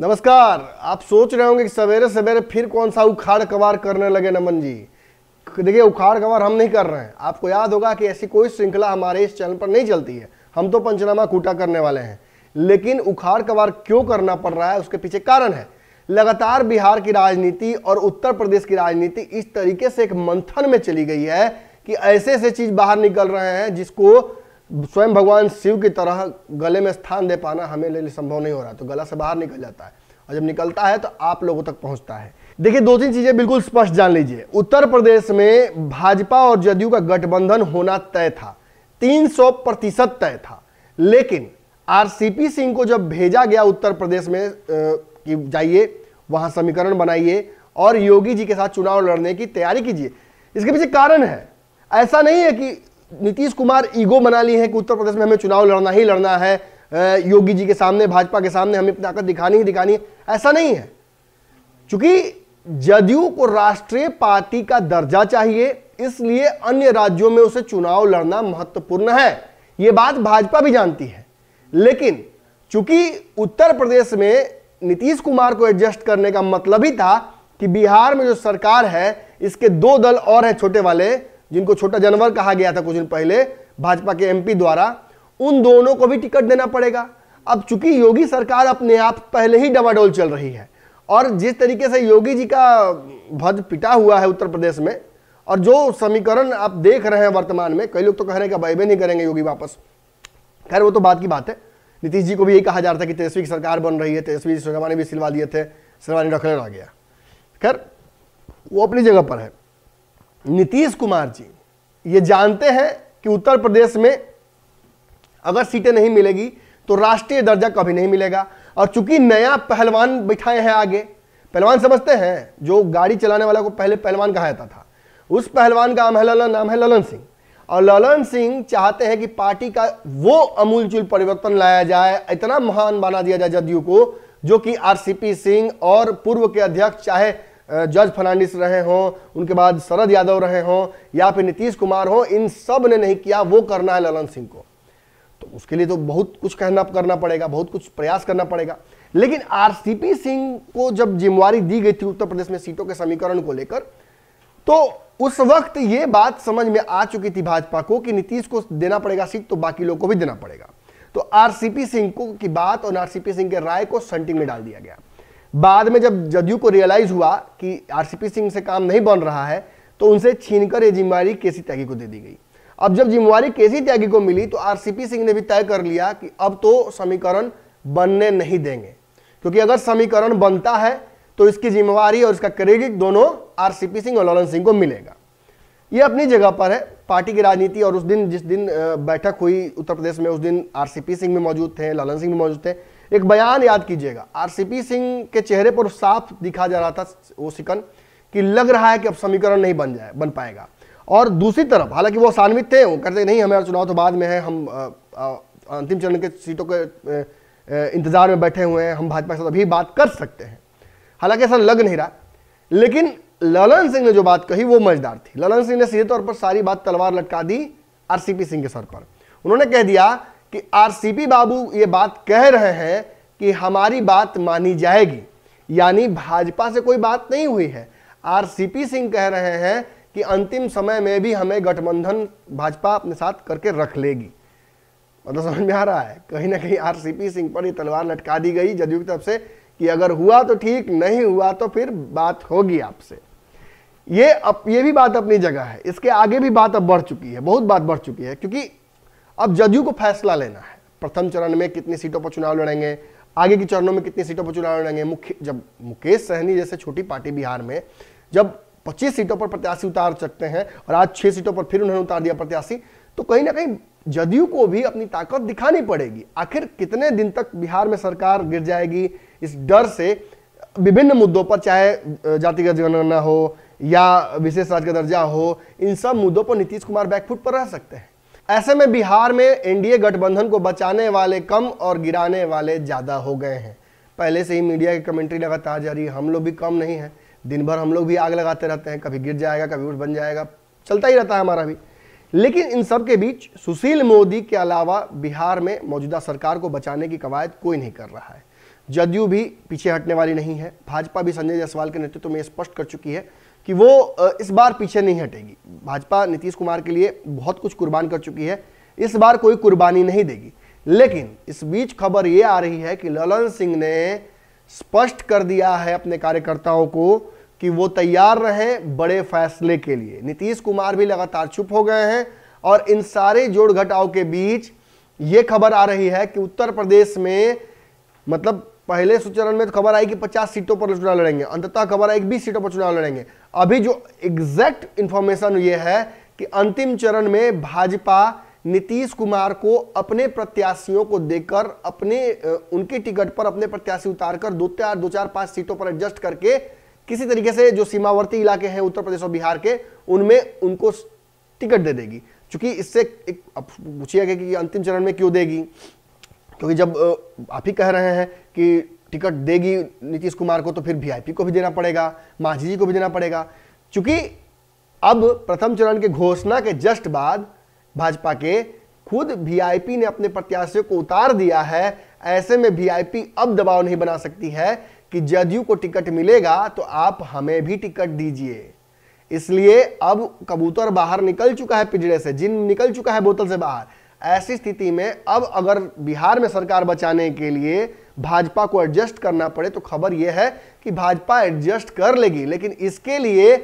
नमस्कार आप सोच रहे होंगे कि सवेरे सवेरे फिर कौन सा उखाड़ कवार करने लगे नमन जी देखिए उखाड़ कवार हम नहीं कर रहे हैं आपको याद होगा कि ऐसी कोई श्रृंखला हमारे इस चैनल पर नहीं चलती है हम तो पंचनामा कूटा करने वाले हैं लेकिन उखाड़ कवार क्यों करना पड़ रहा है उसके पीछे कारण है लगातार बिहार की राजनीति और उत्तर प्रदेश की राजनीति इस तरीके से एक मंथन में चली गई है कि ऐसे ऐसे चीज बाहर निकल रहे हैं जिसको स्वयं भगवान शिव की तरह गले में स्थान दे पाना हमें लिए संभव नहीं हो रहा तो गला से बाहर निकल जाता है और जब निकलता है तो आप लोगों तक पहुंचता है देखिए दो तीन चीजें बिल्कुल स्पष्ट जान लीजिए उत्तर प्रदेश में भाजपा और जदयू का गठबंधन होना तय था 300 प्रतिशत तय था लेकिन आरसीपी सिंह को जब भेजा गया उत्तर प्रदेश में कि जाइए वहां समीकरण बनाइए और योगी जी के साथ चुनाव लड़ने की तैयारी कीजिए इसके पीछे कारण है ऐसा नहीं है कि नीतीश कुमार ईगो बना ली है कि उत्तर प्रदेश में हमें चुनाव लड़ना ही लड़ना है योगी जी के सामने भाजपा के सामने हमें अपनी ताकत दिखानी ही दिखानी है ऐसा नहीं है चूंकि जदयू को राष्ट्रीय पार्टी का दर्जा चाहिए इसलिए अन्य राज्यों में उसे चुनाव लड़ना महत्वपूर्ण है यह बात भाजपा भी जानती है लेकिन चूंकि उत्तर प्रदेश में नीतीश कुमार को एडजस्ट करने का मतलब ही था कि बिहार में जो सरकार है इसके दो दल और हैं छोटे वाले जिनको छोटा जानवर कहा गया था कुछ दिन पहले भाजपा के एमपी द्वारा उन दोनों को भी टिकट देना पड़ेगा अब चूंकि योगी सरकार अपने आप पहले ही डबाडोल चल रही है और जिस तरीके से योगी जी का भज पिटा हुआ है उत्तर प्रदेश में और जो समीकरण आप देख रहे हैं वर्तमान में कई लोग तो कह रहे हैं कि बैबे नहीं करेंगे योगी वापस खैर वो तो बात की बात है नीतीश जी को भी यही कहा जा रहा था कि तेजस्वी की सरकार बन रही है तेजस्वी शर्मा ने भी सिलवा दिए थे शर्मा ने रखने आ गया खैर वो अपनी जगह पर है नीतीश कुमार जी ये जानते हैं कि उत्तर प्रदेश में अगर सीटें नहीं मिलेगी तो राष्ट्रीय दर्जा कभी नहीं मिलेगा और चूंकि नया पहलवान बिठाए हैं आगे पहलवान समझते हैं जो गाड़ी चलाने वाला को पहले पहलवान कहा जाता था उस पहलवान का नाम है ललन नाम है ललन सिंह और ललन सिंह चाहते हैं कि पार्टी का वो अमूलचूल परिवर्तन लाया जाए इतना महान बना दिया जाए जदयू को जो कि आरसीपी सिंह और पूर्व के अध्यक्ष चाहे जज फर्नांडिस रहे हों उनके बाद शरद यादव रहे हों या फिर नीतीश कुमार हों इन सब ने नहीं किया वो करना है ललन सिंह को तो उसके लिए तो बहुत कुछ कहना करना पड़ेगा बहुत कुछ प्रयास करना पड़ेगा लेकिन आरसीपी सिंह को जब जिम्मेवारी दी गई थी उत्तर प्रदेश में सीटों के समीकरण को लेकर तो उस वक्त ये बात समझ में आ चुकी थी भाजपा को कि नीतीश को देना पड़ेगा सीट तो बाकी लोगों को भी देना पड़ेगा तो आरसीपी सिंह को की बात और आरसीपी सिंह के राय को सेंटिंग में डाल दिया गया बाद में जब जदयू को रियलाइज हुआ कि आरसीपी सिंह से काम नहीं बन रहा है तो उनसे छीनकर ये जिम्मेवारी के त्यागी को दे दी गई अब जब जिम्मेवारी केसी त्यागी को मिली तो आरसीपी सिंह ने भी तय कर लिया कि अब तो समीकरण बनने नहीं देंगे क्योंकि अगर समीकरण बनता है तो इसकी जिम्मेवारी और इसका क्रेडिट दोनों आरसीपी सिंह और ललन सिंह को मिलेगा ये अपनी जगह पर है पार्टी की राजनीति और उस दिन जिस दिन बैठक हुई उत्तर प्रदेश में उस दिन आरसीपी सिंह भी मौजूद थे ललन सिंह भी मौजूद थे एक बयान याद कीजिएगा आरसीपी सिंह के चेहरे पर साफ दिखा जा रहा था वो सिकन कि लग रहा है कि अब समीकरण नहीं बन जाए बन पाएगा और दूसरी तरफ हालांकि वो सान्वित थे वो कहते नहीं हमारा चुनाव तो बाद में है हम अंतिम चरण के सीटों के इंतजार में बैठे हुए हैं हम भाजपा के साथ अभी बात कर सकते हैं हालांकि ऐसा लग नहीं रहा लेकिन ललन सिंह ने जो बात कही वो मजेदार थी ललन सिंह ने सीधे तौर पर सारी बात तलवार लटका दी आरसीपी सिंह के सर पर उन्होंने कह दिया कि आरसीपी बाबू ये बात कह रहे हैं कि हमारी बात मानी जाएगी यानी भाजपा से कोई बात नहीं हुई है आरसीपी सिंह कह रहे हैं कि अंतिम समय में भी हमें गठबंधन भाजपा अपने साथ करके रख लेगी मतलब समझ में आ रहा है कहीं ना कहीं आरसीपी सिंह पर ही तलवार लटका दी गई जदयू की तरफ से कि अगर हुआ तो ठीक नहीं हुआ तो फिर बात होगी आपसे ये अब ये भी बात अपनी जगह है इसके आगे भी बात अब बढ़ चुकी है बहुत बात बढ़ चुकी है क्योंकि अब जदयू को फैसला लेना है प्रथम चरण में कितनी सीटों पर चुनाव लड़ेंगे आगे के चरणों में कितनी सीटों पर चुनाव लड़ेंगे मुख्य जब मुकेश सहनी जैसे छोटी पार्टी बिहार में जब 25 सीटों पर प्रत्याशी उतार सकते हैं और आज 6 सीटों पर फिर उन्होंने उतार दिया प्रत्याशी तो कहीं ना कहीं जदयू को भी अपनी ताकत दिखानी पड़ेगी आखिर कितने दिन तक बिहार में सरकार गिर जाएगी इस डर से विभिन्न मुद्दों पर चाहे जातिगत जनगणना हो या विशेष राज्य का दर्जा हो इन सब मुद्दों पर नीतीश कुमार बैकफुट पर रह सकते हैं ऐसे में बिहार में एनडीए गठबंधन को बचाने वाले कम और गिराने वाले ज़्यादा हो गए हैं पहले से ही मीडिया की कमेंट्री लगातार जारी है हम लोग भी कम नहीं है दिन भर हम लोग भी आग लगाते रहते हैं कभी गिर जाएगा कभी उठ बन जाएगा चलता ही रहता है हमारा भी लेकिन इन सब के बीच सुशील मोदी के अलावा बिहार में मौजूदा सरकार को बचाने की कवायद कोई नहीं कर रहा है जदयू भी पीछे हटने वाली नहीं है भाजपा भी संजय जायसवाल के नेतृत्व में स्पष्ट कर चुकी है कि वो इस बार पीछे नहीं हटेगी भाजपा नीतीश कुमार के लिए बहुत कुछ कुर्बान कर चुकी है इस बार कोई कुर्बानी नहीं देगी लेकिन इस बीच खबर ये आ रही है कि ललन सिंह ने स्पष्ट कर दिया है अपने कार्यकर्ताओं को कि वो तैयार रहें बड़े फैसले के लिए नीतीश कुमार भी लगातार चुप हो गए हैं और इन सारे जोड़ घटाओं के बीच ये खबर आ रही है कि उत्तर प्रदेश में मतलब पहले सुचरण में तो खबर आई कि 50 सीटों पर चुनाव लड़ेंगे अंततः खबर आई कि 20 सीटों पर चुनाव लड़ेंगे अभी जो एग्जैक्ट इंफॉर्मेशन ये है कि अंतिम चरण में भाजपा नीतीश कुमार को अपने प्रत्याशियों को देकर अपने उनके टिकट पर अपने प्रत्याशी उतारकर दो चार दो चार पांच सीटों पर एडजस्ट करके किसी तरीके से जो सीमावर्ती इलाके हैं उत्तर प्रदेश और बिहार के उनमें उनको टिकट दे देगी चूंकि इससे एक पूछिएगा कि अंतिम चरण में क्यों देगी क्योंकि जब आप ही कह रहे हैं कि टिकट देगी नीतीश कुमार को तो फिर वीआईपी को भी देना पड़ेगा माझी जी को भी देना पड़ेगा चूंकि अब प्रथम चरण के घोषणा के जस्ट बाद भाजपा के खुद वीआईपी ने अपने प्रत्याशियों को उतार दिया है ऐसे में वीआईपी अब दबाव नहीं बना सकती है कि जदयू को टिकट मिलेगा तो आप हमें भी टिकट दीजिए इसलिए अब कबूतर बाहर निकल चुका है पिजड़े से जिन निकल चुका है बोतल से बाहर ऐसी स्थिति में अब अगर बिहार में सरकार बचाने के लिए भाजपा को एडजस्ट करना पड़े तो खबर यह है कि भाजपा एडजस्ट कर लेगी लेकिन इसके लिए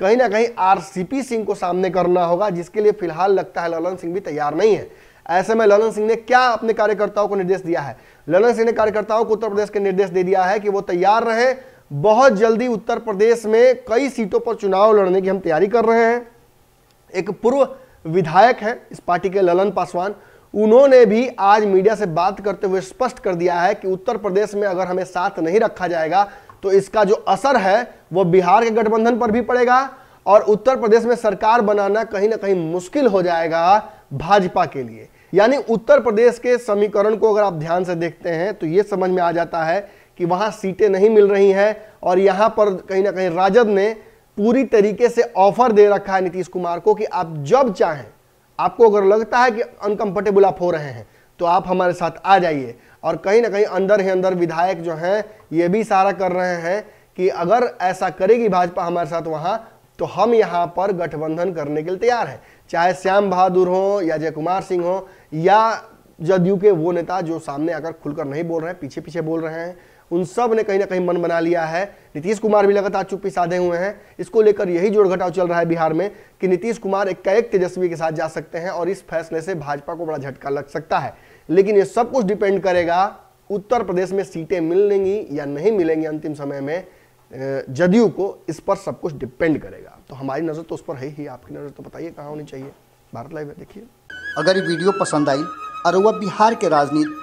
कहीं ना कहीं आरसीपी सिंह को सामने करना होगा जिसके लिए फिलहाल लगता है ललन सिंह भी तैयार नहीं है ऐसे में ललन सिंह ने क्या अपने कार्यकर्ताओं को निर्देश दिया है ललन सिंह ने कार्यकर्ताओं को उत्तर प्रदेश के निर्देश दे दिया है कि वो तैयार रहे बहुत जल्दी उत्तर प्रदेश में कई सीटों पर चुनाव लड़ने की हम तैयारी कर रहे हैं एक पूर्व विधायक है इस पार्टी के ललन पासवान उन्होंने भी आज मीडिया से बात करते हुए स्पष्ट कर दिया है कि उत्तर प्रदेश में अगर हमें साथ नहीं रखा जाएगा तो इसका जो असर है वो बिहार के गठबंधन पर भी पड़ेगा और उत्तर प्रदेश में सरकार बनाना कहीं ना कहीं मुश्किल हो जाएगा भाजपा के लिए यानी उत्तर प्रदेश के समीकरण को अगर आप ध्यान से देखते हैं तो ये समझ में आ जाता है कि वहाँ सीटें नहीं मिल रही हैं और यहाँ पर कहीं ना कहीं राजद ने पूरी तरीके से ऑफर दे रखा है नीतीश कुमार को कि आप जब चाहें आपको अगर लगता है कि अनकंफर्टेबल आप हो रहे हैं तो आप हमारे साथ आ जाइए और कहीं ना कहीं अंदर ही अंदर विधायक जो हैं ये भी सारा कर रहे हैं कि अगर ऐसा करेगी भाजपा हमारे साथ वहाँ तो हम यहाँ पर गठबंधन करने के लिए तैयार हैं चाहे श्याम बहादुर हो या जय कुमार सिंह हो या जदयू के वो नेता जो सामने आकर खुलकर नहीं बोल रहे हैं पीछे पीछे बोल रहे हैं उन सब ने कहीं ना कहीं मन बना लिया है नीतीश कुमार भी लगातार चुप्पी साधे हुए हैं इसको लेकर यही जोड़ घटाव चल रहा है बिहार में कि नीतीश कुमार एक कैक तेजस्वी के साथ जा सकते हैं और इस फैसले से भाजपा को बड़ा झटका लग सकता है लेकिन ये सब कुछ डिपेंड करेगा उत्तर प्रदेश में सीटें मिलेंगी या नहीं मिलेंगी अंतिम समय में जदयू को इस पर सब कुछ डिपेंड करेगा तो हमारी नज़र तो उस पर है ही आपकी नज़र तो बताइए कहाँ होनी चाहिए भारत लाइव देखिए अगर ये वीडियो पसंद आई और वह बिहार के राजनीति